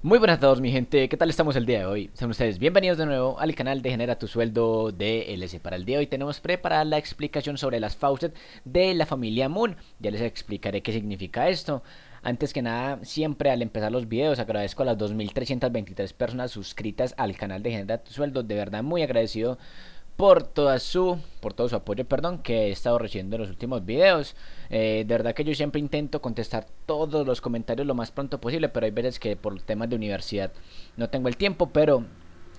Muy buenas a todos mi gente, ¿qué tal estamos el día de hoy? Sean ustedes bienvenidos de nuevo al canal de Genera tu Sueldo DLC Para el día de hoy tenemos preparada la explicación sobre las faucet de la familia Moon Ya les explicaré qué significa esto antes que nada, siempre al empezar los videos agradezco a las 2.323 personas suscritas al canal de Genera tu Sueldo, de verdad muy agradecido por toda su por todo su apoyo, perdón, que he estado recibiendo en los últimos videos. Eh, de verdad que yo siempre intento contestar todos los comentarios lo más pronto posible, pero hay veces que por temas de universidad no tengo el tiempo, pero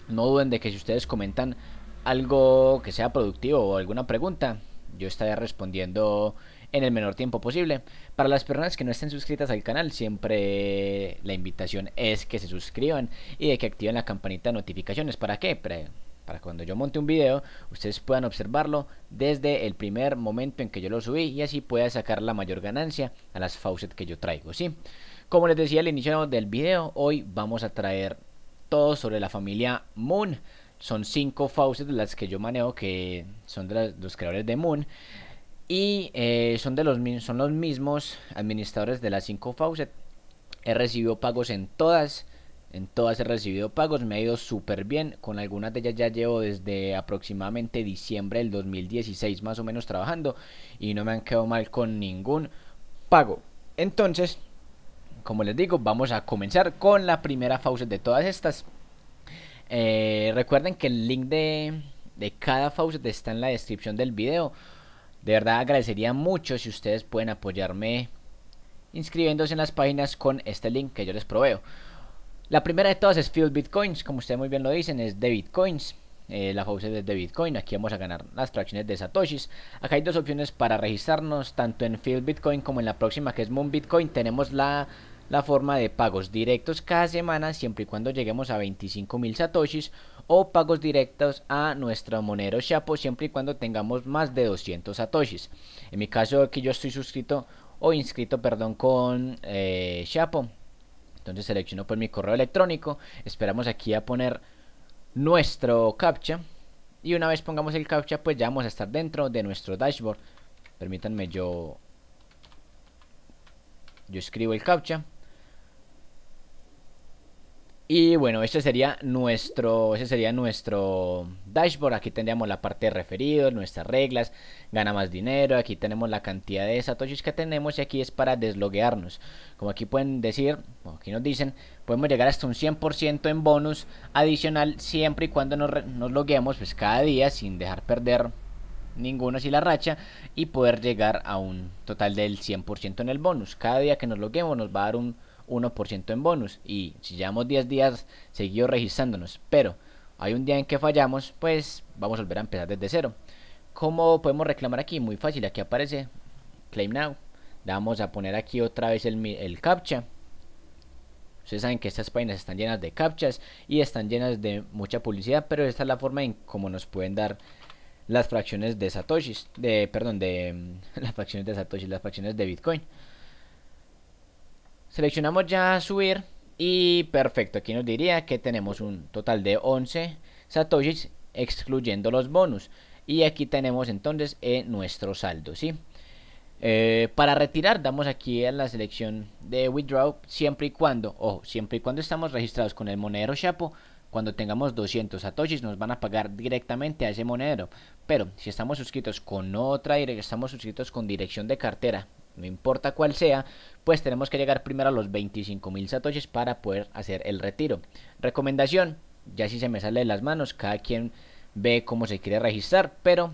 no duden de que si ustedes comentan algo que sea productivo o alguna pregunta, yo estaré respondiendo en el menor tiempo posible. Para las personas que no estén suscritas al canal, siempre la invitación es que se suscriban y de que activen la campanita de notificaciones. ¿Para qué? para cuando yo monte un video, ustedes puedan observarlo desde el primer momento en que yo lo subí y así pueda sacar la mayor ganancia a las faucets que yo traigo, ¿sí? Como les decía al inicio del video, hoy vamos a traer todo sobre la familia Moon. Son cinco faucets las que yo manejo que son de los creadores de Moon. Y eh, son, de los, son los mismos administradores de las cinco faucets. He recibido pagos en todas. En todas he recibido pagos, me ha ido súper bien. Con algunas de ellas ya llevo desde aproximadamente diciembre del 2016 más o menos trabajando y no me han quedado mal con ningún pago. Entonces, como les digo, vamos a comenzar con la primera faucet de todas estas. Eh, recuerden que el link de, de cada faucet está en la descripción del video. De verdad agradecería mucho si ustedes pueden apoyarme inscribiéndose en las páginas con este link que yo les proveo. La primera de todas es Field Bitcoins, como ustedes muy bien lo dicen, es eh, de Bitcoins. la faucet de Bitcoin, aquí vamos a ganar las fracciones de Satoshis. Acá hay dos opciones para registrarnos, tanto en Field Bitcoin como en la próxima que es Moon Bitcoin. Tenemos la, forma de pagos directos cada semana, siempre y cuando lleguemos a 25.000 Satoshis, o pagos directos a nuestro monero Shapo, siempre y cuando tengamos más de 200 Satoshis. En mi caso, aquí yo estoy suscrito o inscrito, perdón, con eh, Shapo entonces selecciono por pues mi correo electrónico, esperamos aquí a poner nuestro captcha y una vez pongamos el captcha pues ya vamos a estar dentro de nuestro dashboard. Permítanme yo yo escribo el captcha y bueno, este sería nuestro, ese sería nuestro dashboard. Aquí tendríamos la parte de referidos, nuestras reglas, gana más dinero. Aquí tenemos la cantidad de satoshis que tenemos y aquí es para desloguearnos. Como aquí pueden decir, aquí nos dicen, podemos llegar hasta un 100% en bonus adicional siempre y cuando nos, nos logueemos pues cada día sin dejar perder ninguno si la racha y poder llegar a un total del 100% en el bonus. Cada día que nos loguemos nos va a dar un 1% en bonus. Y si llevamos 10 días seguido registrándonos, pero hay un día en que fallamos, pues vamos a volver a empezar desde cero. ¿Cómo podemos reclamar aquí? Muy fácil, aquí aparece Claim Now. vamos a poner aquí otra vez el, captcha. Ustedes saben que estas páginas están llenas de captchas y están llenas de mucha publicidad, pero esta es la forma en cómo nos pueden dar las fracciones de satoshis, de perdón, de las fracciones de satoshis, las fracciones de Bitcoin. Seleccionamos ya subir y perfecto, aquí nos diría que tenemos un total de 11 satoshis excluyendo los bonus. Y aquí tenemos entonces eh, nuestro saldo, ¿sí? Eh, para retirar damos aquí a la selección de withdraw siempre y cuando, ojo, siempre y cuando estamos registrados con el monedero chapo cuando tengamos 200 satoshis nos van a pagar directamente a ese monedero. Pero si estamos suscritos con otra, estamos suscritos con dirección de cartera no importa cuál sea, pues tenemos que llegar primero a los 25.000 satoshis para poder hacer el retiro. Recomendación, ya si se me sale de las manos, cada quien ve cómo se quiere registrar, pero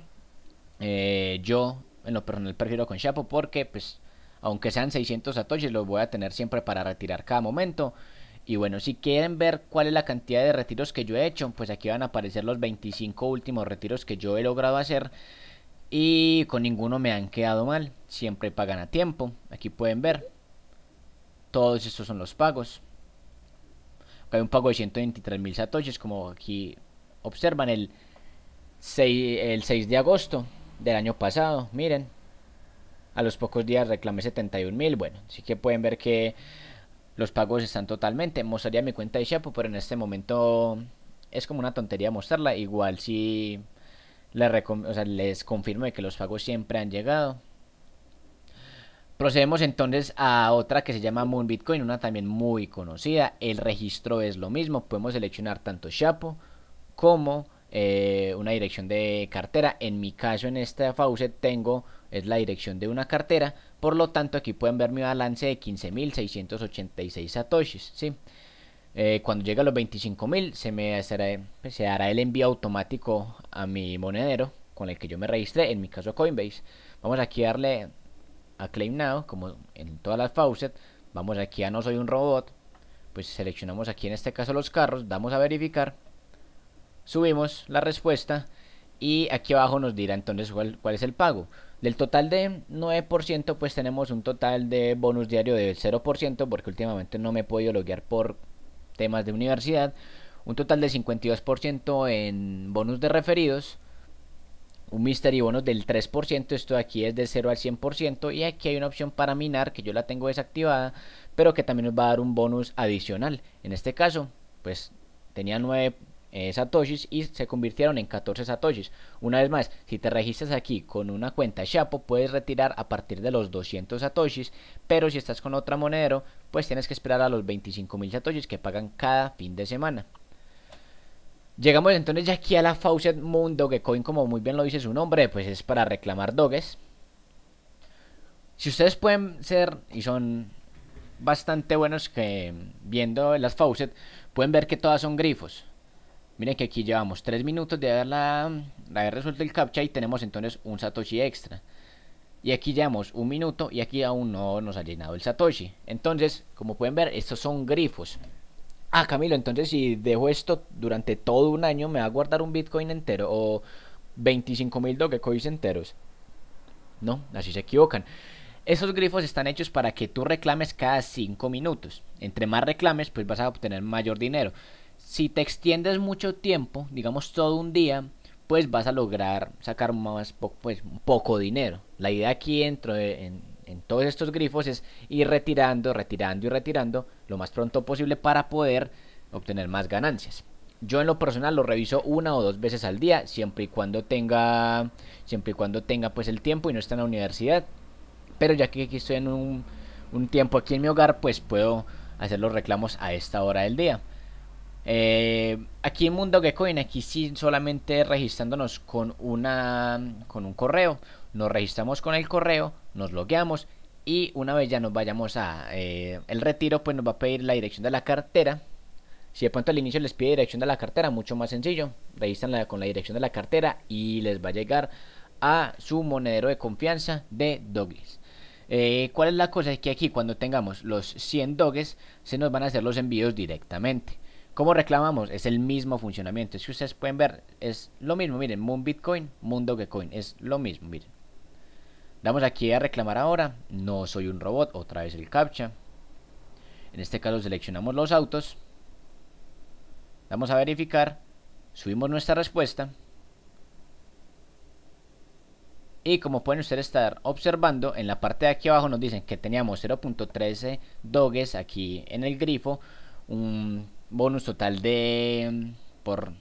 eh, yo en lo personal prefiero con Chapo porque pues aunque sean 600 satoshis los voy a tener siempre para retirar cada momento. Y bueno, si quieren ver cuál es la cantidad de retiros que yo he hecho, pues aquí van a aparecer los 25 últimos retiros que yo he logrado hacer. Y con ninguno me han quedado mal. Siempre pagan a tiempo. Aquí pueden ver. Todos estos son los pagos. hay un pago de 123 mil satoshis. Como aquí observan el 6, el de agosto del año pasado. Miren. A los pocos días reclamé 71 mil. Bueno, así que pueden ver que los pagos están totalmente. Mostraría mi cuenta de Chapo, pero en este momento es como una tontería mostrarla. Igual si les confirmo de que los pagos siempre han llegado. Procedemos entonces a otra que se llama Moon Bitcoin, una también muy conocida. El registro es lo mismo, podemos seleccionar tanto Chapo como eh, una dirección de cartera. En mi caso, en esta fauce tengo es la dirección de una cartera, por lo tanto aquí pueden ver mi balance de 15.686 satoshis, ¿sí? Eh, cuando llegue a los 25.000 se me se hará el envío automático a mi monedero con el que yo me registré, en mi caso Coinbase. Vamos aquí a darle a Claim Now, como en todas las faucet. Vamos aquí a No Soy un Robot. Pues seleccionamos aquí en este caso los carros, damos a verificar. Subimos la respuesta y aquí abajo nos dirá entonces cuál, cuál es el pago. Del total de 9% pues tenemos un total de bonus diario del 0% porque últimamente no me he podido loguear por temas de universidad, un total de 52% en bonus de referidos, un mystery bonus del 3%, esto de aquí es del 0 al 100% y aquí hay una opción para minar que yo la tengo desactivada, pero que también nos va a dar un bonus adicional. En este caso, pues tenía 9 eh, satoshis y se convirtieron en 14 satoshis. Una vez más, si te registras aquí con una cuenta Shapo, puedes retirar a partir de los 200 satoshis, pero si estás con otra monedero, pues tienes que esperar a los 25.000 satoshis que pagan cada fin de semana. Llegamos entonces ya aquí a la Faucet Moon Coin como muy bien lo dice su nombre, pues es para reclamar doges. Si ustedes pueden ser y son bastante buenos que viendo las Faucet, pueden ver que todas son grifos. Miren que aquí llevamos 3 minutos de la de haber resuelto el captcha y tenemos entonces un Satoshi extra. Y aquí llevamos un minuto y aquí aún no nos ha llenado el Satoshi. Entonces, como pueden ver, estos son grifos. Ah, Camilo, entonces si dejo esto durante todo un año, ¿me va a guardar un Bitcoin entero o 25 mil Dogecoins enteros? No, así se equivocan. Esos grifos están hechos para que tú reclames cada 5 minutos. Entre más reclames, pues vas a obtener mayor dinero. Si te extiendes mucho tiempo, digamos todo un día, pues vas a lograr sacar más pues un poco dinero. La idea aquí dentro de, en, todos estos grifos es ir retirando, retirando y retirando lo más pronto posible para poder obtener más ganancias. Yo en lo personal lo reviso una o dos veces al día, siempre y cuando tenga, siempre y cuando tenga pues el tiempo y no esté en la universidad. Pero ya que aquí estoy en un, un tiempo aquí en mi hogar, pues puedo hacer los reclamos a esta hora del día. Eh, aquí en Mundo Gecoin, aquí sí solamente registrándonos con, una, con un correo. Nos registramos con el correo, nos logueamos y una vez ya nos vayamos a eh, el retiro, pues nos va a pedir la dirección de la cartera. Si de pronto al inicio les pide dirección de la cartera, mucho más sencillo. registranla con la dirección de la cartera y les va a llegar a su monedero de confianza de Doggies. Eh, ¿Cuál es la cosa? Es que aquí cuando tengamos los 100 doges se nos van a hacer los envíos directamente. ¿Cómo reclamamos? Es el mismo funcionamiento. Si ustedes pueden ver, es lo mismo. Miren, Moon Bitcoin, Moon Dogecoin. Es lo mismo, miren. Damos aquí a reclamar ahora. No soy un robot. Otra vez el CAPTCHA. En este caso seleccionamos los autos. Damos a verificar. Subimos nuestra respuesta. Y como pueden ustedes estar observando, en la parte de aquí abajo nos dicen que teníamos 0.13 doges aquí en el grifo, un bonus total de por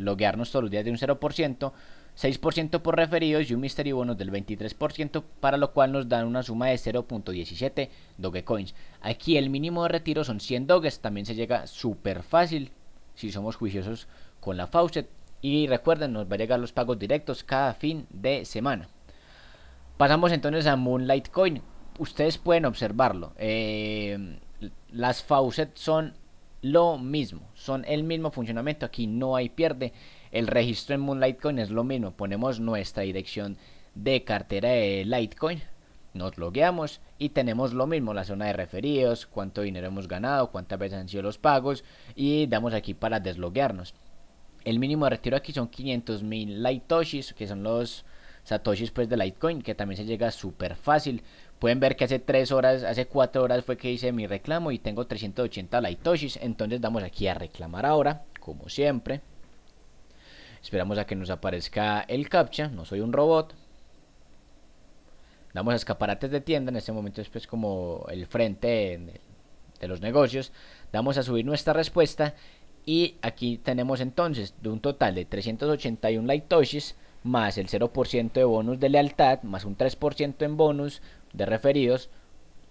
loguearnos todos los días de un 0%, 6% por referidos y un mystery bonus del 23%, para lo cual nos dan una suma de 0.17 Coins. Aquí el mínimo de retiro son 100 doges, también se llega súper fácil si somos juiciosos con la faucet. Y recuerden, nos va a llegar los pagos directos cada fin de semana. Pasamos entonces a Moonlight Coin. Ustedes pueden observarlo. Eh, las faucet son lo mismo, son el mismo funcionamiento, aquí no hay pierde. El registro en Moon Litecoin es lo mismo, ponemos nuestra dirección de cartera de Litecoin, nos logueamos y tenemos lo mismo, la zona de referidos, cuánto dinero hemos ganado, cuántas veces han sido los pagos y damos aquí para desloguearnos. El mínimo de retiro aquí son 500 mil que son los satoshis pues de Litecoin, que también se llega súper fácil Pueden ver que hace 3 horas, hace 4 horas fue que hice mi reclamo y tengo 380 Lightoshis. Entonces damos aquí a reclamar ahora, como siempre. Esperamos a que nos aparezca el captcha, no soy un robot. Damos a escaparates de tienda, en este momento es pues, como el frente de los negocios. Damos a subir nuestra respuesta y aquí tenemos entonces de un total de 381 Lightoshis más el 0% de bonus de lealtad, más un 3% en bonus de referidos,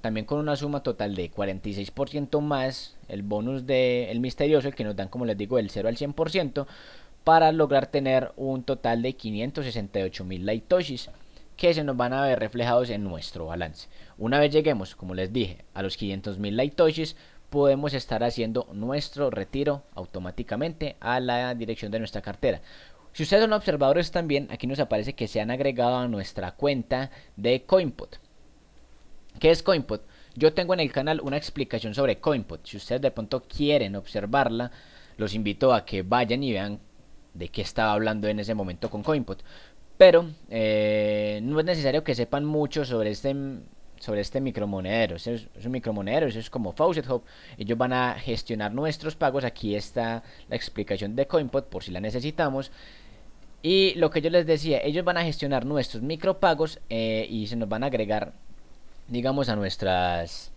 también con una suma total de 46% más el bonus del misterioso, que nos dan, como les digo, del 0 al 100%, para lograr tener un total de 568 mil Lightoshis que se nos van a ver reflejados en nuestro balance. Una vez lleguemos, como les dije, a los 500 mil Lightoshis, podemos estar haciendo nuestro retiro automáticamente a la dirección de nuestra cartera. Si ustedes son observadores también, aquí nos aparece que se han agregado a nuestra cuenta de Coinpot ¿Qué es Coinpot? Yo tengo en el canal una explicación sobre Coinpot Si ustedes de pronto quieren observarla, los invito a que vayan y vean de qué estaba hablando en ese momento con Coinpot Pero eh, no es necesario que sepan mucho sobre este, sobre este micromonedero. es, un micromonedero, es como Faucet Hub. Ellos van a gestionar nuestros pagos. Aquí está la explicación de Coinpot por si la necesitamos. Y lo que yo les decía, ellos van a gestionar nuestros micropagos eh, y se nos van a agregar, digamos, a nuestras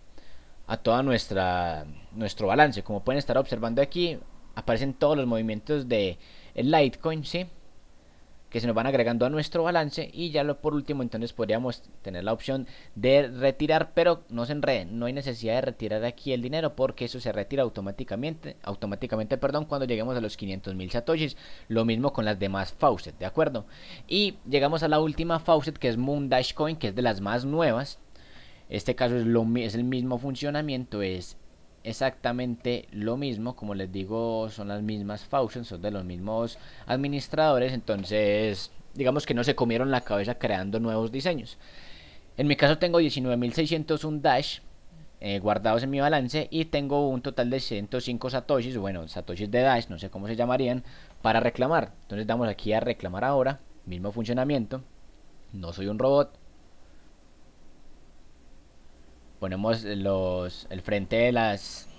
a toda nuestra nuestro balance. Como pueden estar observando aquí, aparecen todos los movimientos de Litecoin, ¿sí? que se nos van agregando a nuestro balance y ya lo, por último entonces podríamos tener la opción de retirar pero no se enreden no hay necesidad de retirar aquí el dinero porque eso se retira automáticamente automáticamente perdón cuando lleguemos a los 500 mil satoshis lo mismo con las demás faucet de acuerdo y llegamos a la última faucet que es Moon Dash Coin que es de las más nuevas este caso es, lo, es el mismo funcionamiento es exactamente lo mismo. Como les digo, son las mismas functions, son de los mismos administradores. Entonces, digamos que no se comieron la cabeza creando nuevos diseños. En mi caso tengo 19.601 Dash eh, guardados en mi balance y tengo un total de 105 satoshis, bueno, satoshis de Dash, no sé cómo se llamarían, para reclamar. Entonces damos aquí a reclamar ahora, mismo funcionamiento. No soy un robot, ponemos los, el frente de las,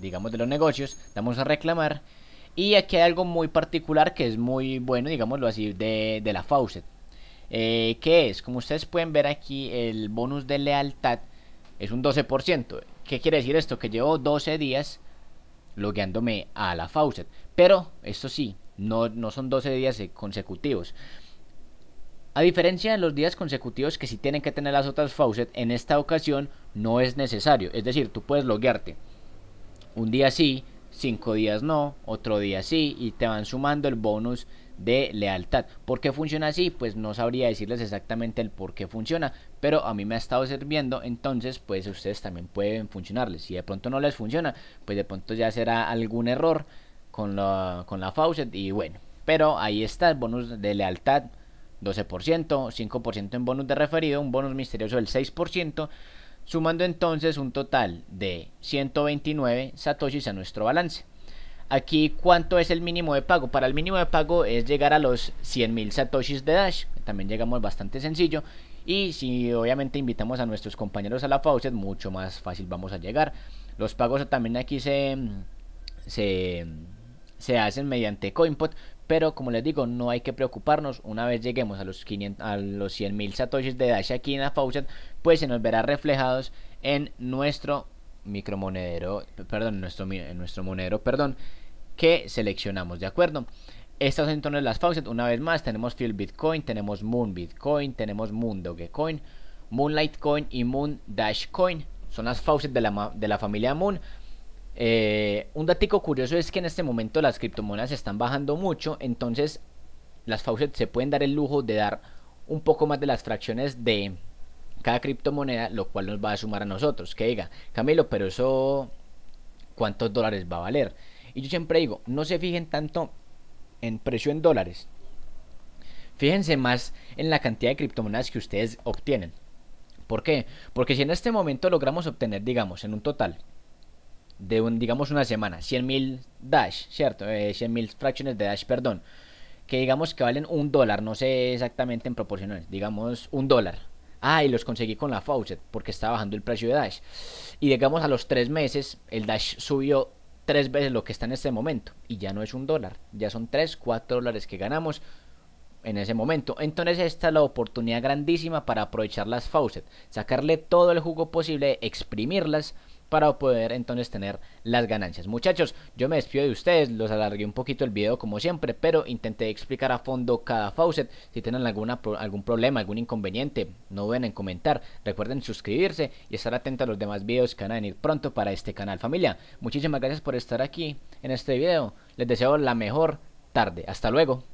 digamos, de los negocios, damos a reclamar. Y aquí hay algo muy particular que es muy bueno, digámoslo así, de, la faucet. Eh, ¿Qué es, como ustedes pueden ver aquí, el bonus de lealtad es un 12%. ¿Qué quiere decir esto? Que llevo 12 días logueándome a la faucet. Pero, esto sí, no, no son 12 días consecutivos. A diferencia de los días consecutivos que sí tienen que tener las otras faucet, en esta ocasión no es necesario. Es decir, tú puedes loguearte un día sí, cinco días no, otro día sí, y te van sumando el bonus de lealtad. ¿Por qué funciona así? Pues no sabría decirles exactamente el por qué funciona, pero a mí me ha estado sirviendo, entonces pues ustedes también pueden funcionarles. Si de pronto no les funciona, pues de pronto ya será algún error con la, con la faucet y bueno. Pero ahí está el bonus de lealtad 12%, 5% en bonus de referido, un bonus misterioso del 6%, sumando entonces un total de 129 satoshis a nuestro balance. Aquí, ¿cuánto es el mínimo de pago? Para el mínimo de pago es llegar a los 100.000 satoshis de Dash, también llegamos bastante sencillo. Y si obviamente invitamos a nuestros compañeros a la faucet, mucho más fácil vamos a llegar. Los pagos también aquí se, se, hacen mediante CoinPot, pero como les digo, no hay que preocuparnos. Una vez lleguemos a los, a los 100.000 satoshis de Dash aquí en la Faucet, pues se nos verá reflejados en nuestro micromonedero, perdón, nuestro, en nuestro monedero, perdón, que seleccionamos, ¿de acuerdo? Estas son entonces las faucets una vez más tenemos Field Bitcoin, tenemos Moon Bitcoin, tenemos Moon Dogecoin, Moonlight Coin y Moon Dash Coin, son las faucets de la, de la familia Moon. Eh, un datico curioso es que en este momento las criptomonedas están bajando mucho, entonces las faucets se pueden dar el lujo de dar un poco más de las fracciones de, cada criptomoneda, lo cual nos va a sumar a nosotros. Que diga, Camilo, pero eso, ¿cuántos dólares va a valer? Y yo siempre digo, no se fijen tanto en precio en dólares. Fíjense más en la cantidad de criptomonedas que ustedes obtienen. ¿Por qué? Porque si en este momento logramos obtener, digamos, en un total de, un, digamos, una semana, 100 mil Dash, ¿cierto? Eh, 100 mil fracciones de Dash, perdón. Que digamos que valen un dólar, no sé exactamente en proporciones digamos un dólar Ah, y los conseguí con la Faucet porque estaba bajando el precio de Dash. Y llegamos a los tres meses, el Dash subió tres veces lo que está en este momento. Y ya no es un dólar, ya son 3, 4 dólares que ganamos en ese momento. Entonces esta es la oportunidad grandísima para aprovechar las Faucet, sacarle todo el jugo posible, exprimirlas para poder entonces tener las ganancias. Muchachos, yo me despido de ustedes, los alargué un poquito el video como siempre, pero intenté explicar a fondo cada faucet. Si tienen alguna, algún problema, algún inconveniente, no duden en comentar. Recuerden suscribirse y estar atentos a los demás videos que van a venir pronto para este canal. Familia, muchísimas gracias por estar aquí en este video. Les deseo la mejor tarde. Hasta luego.